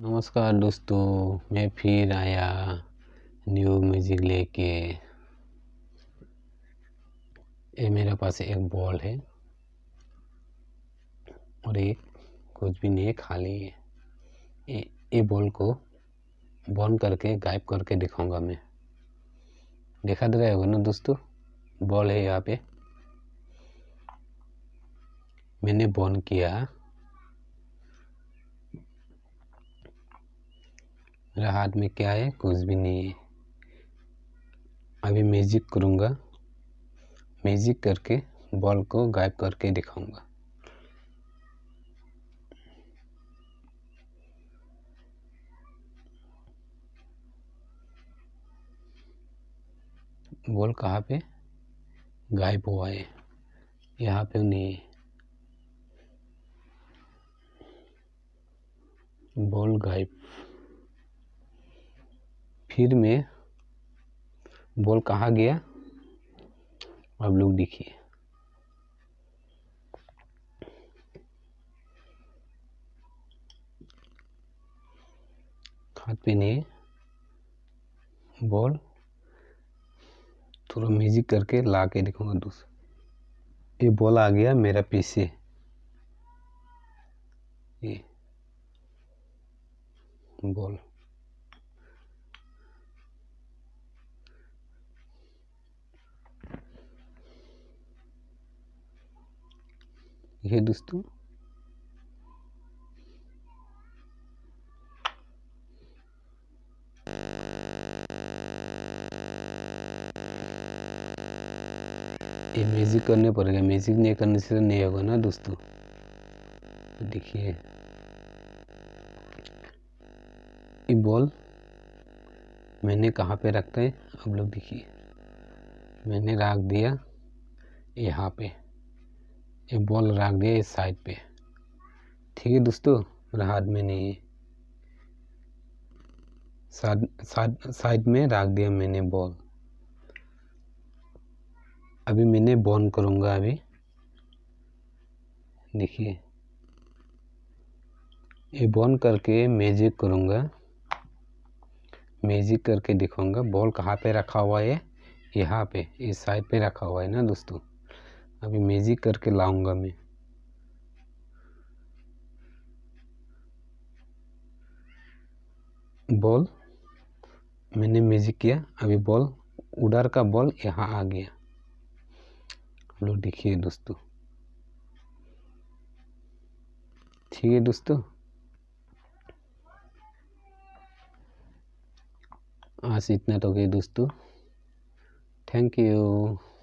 नमस्कार दोस्तों मैं फिर आया न्यू म्यूजिक लेके ये मेरे पास एक बॉल है और एक कुछ भी नहीं है खाली है ये, बॉल को बॉन करके गायब करके दिखाऊंगा मैं देखा दे तो रहा होगा ना दोस्तों बॉल है यहाँ पे मैंने बॉन किया मेरा हाथ में क्या है कुछ भी नहीं है अभी मैजिक करूँगा मैजिक करके बॉल को गायब करके दिखाऊंगा बॉल कहाँ पे गायब हुआ है यहाँ पे नहीं है बॉल गायब फिर में बॉल कहा गया अब लोग देखिए खाद पे नहीं बॉल थोड़ा म्यूजिक करके ला के देखूंगा दूसरा ये बॉल आ गया मेरा पीछे ये बॉल ठीक है दोस्तों ये म्यूज़िक करने पड़ेगा म्यूज़िक नहीं करने से तो नहीं होगा ना दोस्तों देखिए ये बॉल मैंने कहाँ पे रखते हैं आप लोग देखिए मैंने रख दिया यहाँ पे एक बॉल रख दिया इस साइड पे ठीक है दोस्तों मेरा हाथ में नहीं है साइड साइड में रख दिया मैंने बॉल अभी मैंने बॉन करूँगा अभी देखिए ये बॉन करके मैजिक करूँगा मैजिक करके दिखाऊंगा बॉल कहाँ पे रखा हुआ है यहाँ पे इस साइड पे रखा हुआ है ना दोस्तों अभी मैजिक करके लाऊंगा मैं बॉल मैंने मैजिक किया अभी बॉल उडार का बॉल यहाँ आ गया आप लोग देखिए दोस्तों ठीक है दोस्तों आज इतना तो गए दोस्तों थैंक यू